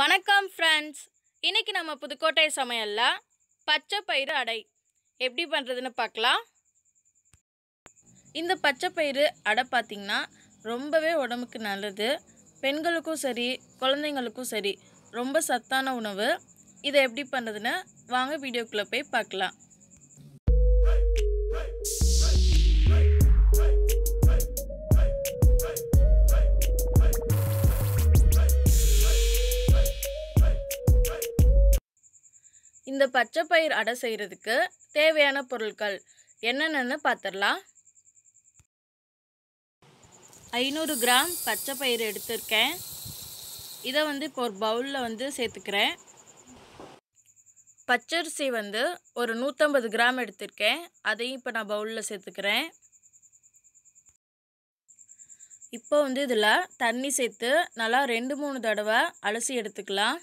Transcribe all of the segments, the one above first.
வணக்கம் ஃப்ரெண்ட்ஸ் இன்றைக்கி நம்ம புதுக்கோட்டை சமையலில் பச்சை பயிறு அடை எப்படி பண்ணுறதுன்னு பார்க்கலாம் இந்த பச்சை பயிறு அடை பார்த்திங்கன்னா ரொம்பவே உடம்புக்கு நல்லது பெண்களுக்கும் சரி குழந்தைங்களுக்கும் சரி ரொம்ப சத்தான உணவு இதை எப்படி பண்ணுறதுன்னு வாங்க வீடியோக்குள்ளே போய் பார்க்கலாம் இந்த பச்சை பயிர் அடை செய்கிறதுக்கு தேவையான பொருட்கள் என்னென்னு பார்த்துடலாம் ஐநூறு கிராம் பச்சை பயிர் எடுத்திருக்கேன் இதை வந்து இப்போ ஒரு பவுலில் வந்து சேர்த்துக்கிறேன் பச்சரிசி வந்து ஒரு நூற்றம்பது கிராம் எடுத்திருக்கேன் அதையும் இப்போ நான் பவுலில் சேர்த்துக்கிறேன் இப்போ வந்து இதில் தண்ணி சேர்த்து நல்லா ரெண்டு மூணு தடவை அலசி எடுத்துக்கலாம்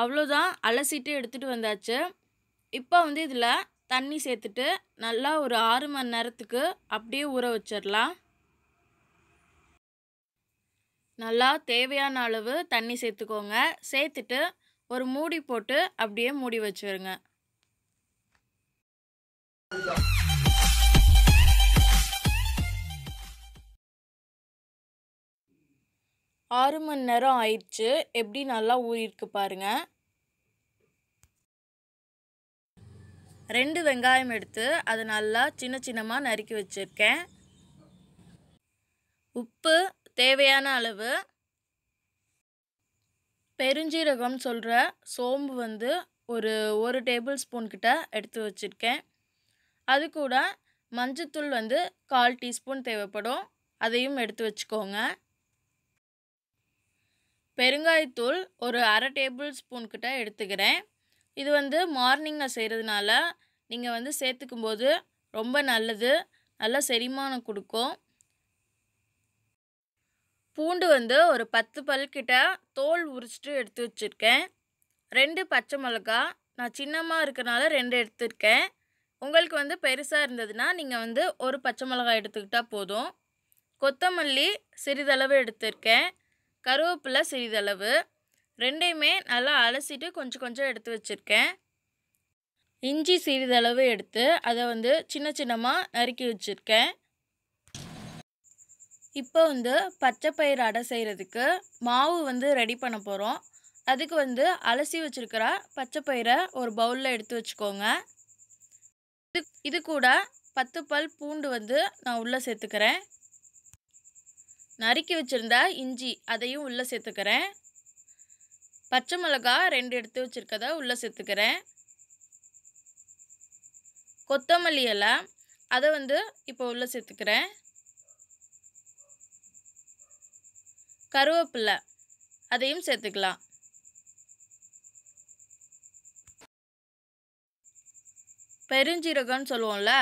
அவ்வளோதான் அலசிட்டு எடுத்துகிட்டு வந்தாச்சு இப்போ வந்து இதில் தண்ணி சேர்த்துட்டு நல்லா ஒரு ஆறு மணி நேரத்துக்கு அப்படியே ஊற வச்சிடலாம் நல்லா தேவையான அளவு தண்ணி சேர்த்துக்கோங்க சேர்த்துட்டு ஒரு மூடி போட்டு அப்படியே மூடி வச்சுருங்க ஆறு மணி நேரம் ஆயிடுச்சு எப்படி நல்லா ஊறியிருக்கு பாருங்க ரெண்டு வெங்காயம் எடுத்து அதை நல்லா சின்ன சின்னமாக நறுக்கி வச்சுருக்கேன் உப்பு தேவையான அளவு பெருஞ்சீரகம் சொல்கிற சோம்பு வந்து ஒரு ஒரு டேபிள் ஸ்பூன் கிட்ட எடுத்து வச்சுருக்கேன் அது கூட மஞ்சத்தூள் வந்து கால் டீஸ்பூன் தேவைப்படும் அதையும் எடுத்து வச்சுக்கோங்க பெருங்காயத்தூள் ஒரு அரை டேபிள் ஸ்பூன் கிட்ட எடுத்துக்கிறேன் இது வந்து மார்னிங்கில் செய்கிறதுனால நீங்கள் வந்து சேர்த்துக்கும் போது ரொம்ப நல்லது நல்லா செரிமானம் கொடுக்கும் பூண்டு வந்து ஒரு பத்து பல் கிட்ட தோல் உரிச்சிட்டு எடுத்து வச்சுருக்கேன் ரெண்டு பச்சை மிளகா நான் சின்னமாக இருக்கிறனால ரெண்டு எடுத்துருக்கேன் உங்களுக்கு வந்து பெருசாக இருந்ததுன்னா நீங்கள் வந்து ஒரு பச்சை மிளகாய் எடுத்துக்கிட்டால் போதும் கொத்தமல்லி சிறிதளவு எடுத்திருக்கேன் கருவேப்பிலை சிறிதளவு ரெண்டையுமே நல்லா அலசிட்டு கொஞ்சம் கொஞ்சம் எடுத்து வச்சுருக்கேன் இஞ்சி சிறிதளவு எடுத்து அதை வந்து சின்ன சின்னமாக நறுக்கி வச்சுருக்கேன் இப்போ வந்து பச்சை பயிர் அடை செய்கிறதுக்கு மாவு வந்து ரெடி பண்ண போகிறோம் அதுக்கு வந்து அலசி வச்சுருக்கிற பச்சை பயிரை ஒரு பவுலில் எடுத்து வச்சுக்கோங்க இது இது கூட பத்து பல் பூண்டு வந்து நான் உள்ளே சேர்த்துக்கிறேன் நறுக்கி வச்சுருந்த இஞ்சி அதையும் உள்ளே சேர்த்துக்கிறேன் பச்சை மிளகா ரெண்டு எடுத்து வச்சுருக்கத உள்ளே சேர்த்துக்கிறேன் கொத்தமல்லி இலை அதை வந்து இப்போ உள்ளே சேர்த்துக்கிறேன் கருவேப்பில்ல அதையும் சேர்த்துக்கலாம் பெருஞ்சீரகம்னு சொல்லுவோம்ல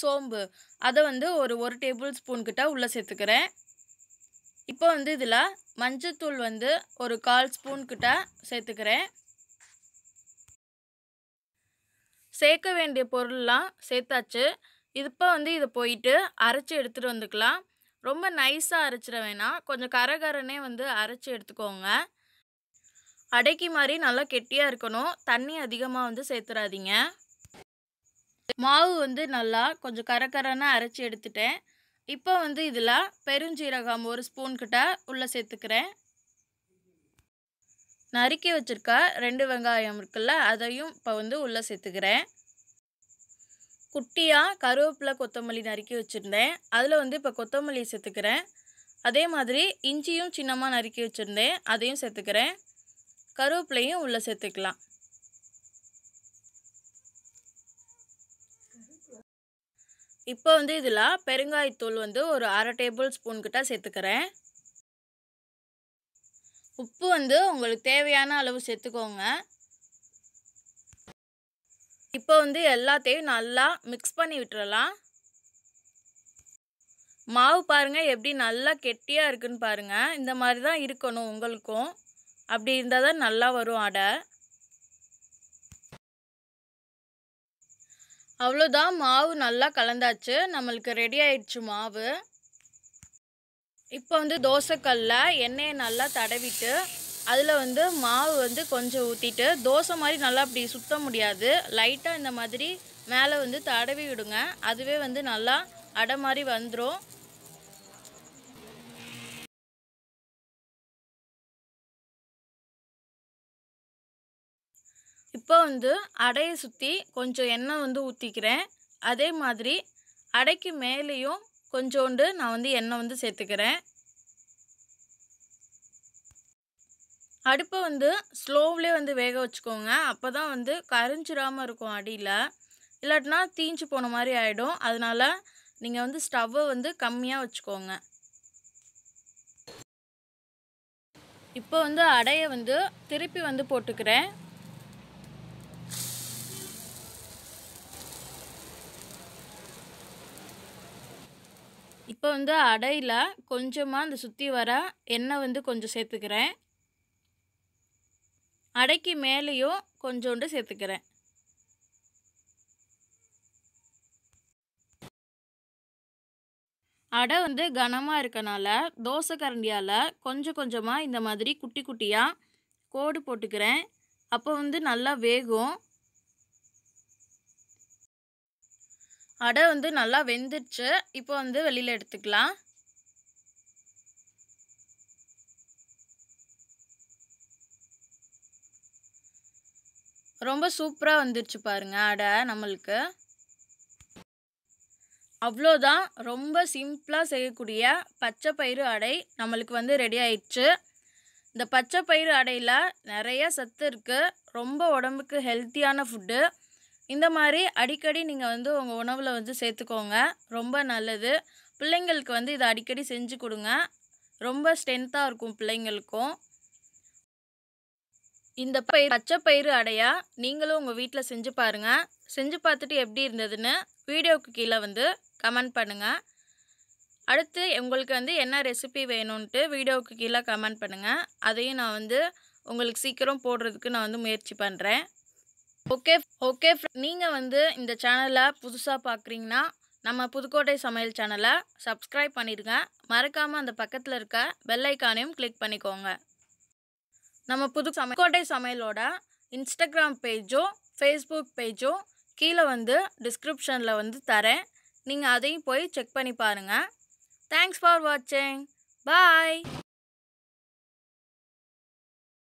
சோம்பு அதை வந்து ஒரு ஒரு டேபிள் ஸ்பூன் உள்ளே சேர்த்துக்கிறேன் இப்போ வந்து இதில் மஞ்சத்தூள் வந்து ஒரு கால் ஸ்பூன் கிட்ட சேர்த்துக்கிறேன் சேர்க்க வேண்டிய பொருள்லாம் சேர்த்தாச்சு இப்போ வந்து இதை போயிட்டு அரைச்சி எடுத்துகிட்டு வந்துக்கலாம் ரொம்ப நைஸாக அரைச்சிட வேணாம் கொஞ்சம் கரகரனே வந்து அரைச்சி எடுத்துக்கோங்க அடைக்கி மாதிரி நல்லா கெட்டியாக இருக்கணும் தண்ணி அதிகமாக வந்து சேர்த்துடாதீங்க மாவு வந்து நல்லா கொஞ்சம் கரகரனாக அரைச்சி எடுத்துட்டேன் இப்போ வந்து இதில் பெருஞ்சீரகம் ஒரு ஸ்பூன் கிட்ட உள்ளே சேர்த்துக்கிறேன் நறுக்கி வச்சுருக்க ரெண்டு வெங்காயம் இருக்குல்ல அதையும் இப்போ வந்து உள்ளே சேர்த்துக்கிறேன் குட்டியாக கருவேப்பிலை கொத்தமல்லி நறுக்கி வச்சுருந்தேன் அதில் வந்து இப்போ கொத்தமல்லி சேர்த்துக்கிறேன் அதே மாதிரி இஞ்சியும் சின்னமாக நறுக்கி வச்சுருந்தேன் அதையும் சேர்த்துக்கிறேன் கருவேப்பிலையும் உள்ளே சேர்த்துக்கலாம் இப்போ வந்து இதில் பெருங்காயத்தூள் வந்து ஒரு அரை டேபிள் ஸ்பூன் கிட்ட சேர்த்துக்கிறேன் உப்பு வந்து உங்களுக்கு தேவையான அளவு சேர்த்துக்கோங்க இப்போ வந்து எல்லாத்தையும் நல்லா மிக்ஸ் பண்ணி விட்டுறலாம் மாவு பாருங்கள் எப்படி நல்லா கெட்டியாக இருக்குன்னு பாருங்கள் இந்த மாதிரி தான் இருக்கணும் உங்களுக்கும் அப்படி இருந்தால் தான் நல்லா வரும் அடை அவ்வளோதான் மாவு நல்லா கலந்தாச்சு நம்மளுக்கு ரெடி ஆயிடுச்சு மாவு இப்போ வந்து தோசைக்கல்ல எண்ணெயை நல்லா தடவிட்டு அதில் வந்து மாவு வந்து கொஞ்சம் ஊற்றிட்டு தோசை மாதிரி நல்லா அப்படி சுற்ற முடியாது லைட்டாக இந்த மாதிரி மேலே வந்து தடவி விடுங்க அதுவே வந்து நல்லா அடை மாதிரி வந்துடும் இப்போ வந்து அடையை சுற்றி கொஞ்சம் எண்ணெய் வந்து ஊற்றிக்கிறேன் அதே மாதிரி அடைக்கு மேலேயும் கொஞ்சோண்டு நான் வந்து எண்ணெய் வந்து சேர்த்துக்கிறேன் அடுப்பை வந்து ஸ்லோவ்லேயே வந்து வேக வச்சுக்கோங்க அப்போ தான் வந்து கரிஞ்சிடாமல் இருக்கும் அடியில் இல்லாட்டினா தீஞ்சு போன மாதிரி ஆகிடும் அதனால் நீங்கள் வந்து ஸ்டவ்வை வந்து கம்மியாக வச்சுக்கோங்க இப்போ வந்து அடையை வந்து திருப்பி வந்து போட்டுக்கிறேன் இப்போ வந்து அடையில் கொஞ்சமாக அந்த சுற்றி வர எண்ணெய் வந்து கொஞ்சம் சேர்த்துக்கிறேன் அடைக்கு மேலேயும் கொஞ்சோண்டு சேர்த்துக்கிறேன் அடை வந்து கனமாக இருக்கனால தோசை கரண்டியால் கொஞ்சம் கொஞ்சமாக இந்த மாதிரி குட்டி குட்டியாக கோடு போட்டுக்கிறேன் அப்போ வந்து நல்லா வேகும் அடை வந்து நல்லா வெந்துடுச்சு இப்போ வந்து வெளியில் எடுத்துக்கலாம் ரொம்ப சூப்பராக வந்துருச்சு பாருங்கள் அடை நம்மளுக்கு அவ்வளோதான் ரொம்ப சிம்பிளாக செய்யக்கூடிய பச்சை பயிறு அடை நம்மளுக்கு வந்து ரெடி ஆயிடுச்சு இந்த பச்சை பயிறு அடையில் நிறைய சத்து இருக்குது ரொம்ப உடம்புக்கு ஹெல்த்தியான ஃபுட்டு இந்த மாதிரி அடிக்கடி நீங்கள் வந்து உங்கள் உணவில் வந்து சேர்த்துக்கோங்க ரொம்ப நல்லது பிள்ளைங்களுக்கு வந்து இதை அடிக்கடி செஞ்சு கொடுங்க ரொம்ப ஸ்ட்ரென்த்தாக இருக்கும் பிள்ளைங்களுக்கும் இந்த பயிர் பச்சை பயிறு அடையா நீங்களும் உங்கள் வீட்டில் செஞ்சு பாருங்கள் செஞ்சு பார்த்துட்டு எப்படி இருந்ததுன்னு வீடியோவுக்கு கீழே வந்து கமெண்ட் பண்ணுங்கள் அடுத்து உங்களுக்கு வந்து என்ன ரெசிபி வேணும்ன்ட்டு வீடியோவுக்கு கீழே கமெண்ட் பண்ணுங்கள் அதையும் நான் வந்து உங்களுக்கு சீக்கிரம் போடுறதுக்கு நான் வந்து முயற்சி பண்ணுறேன் ஓகே ஓகே நீங்கள் வந்து இந்த சேனலை புதுசாக பார்க்குறீங்கன்னா நம்ம புதுக்கோட்டை சமையல் சேனலை சப்ஸ்கிரைப் பண்ணிடுங்க மறக்காமல் அந்த பக்கத்தில் இருக்க பெல்லைக்கானையும் கிளிக் பண்ணிக்கோங்க நம்ம புது புதுக்கோட்டை சமையலோட இன்ஸ்டாகிராம் பேஜோ ஃபேஸ்புக் பேஜோ கீழே வந்து டிஸ்கிரிப்ஷனில் வந்து தரேன் நீங்கள் அதையும் போய் செக் பண்ணி பாருங்கள் தேங்க்ஸ் ஃபார் வாட்சிங் பாய்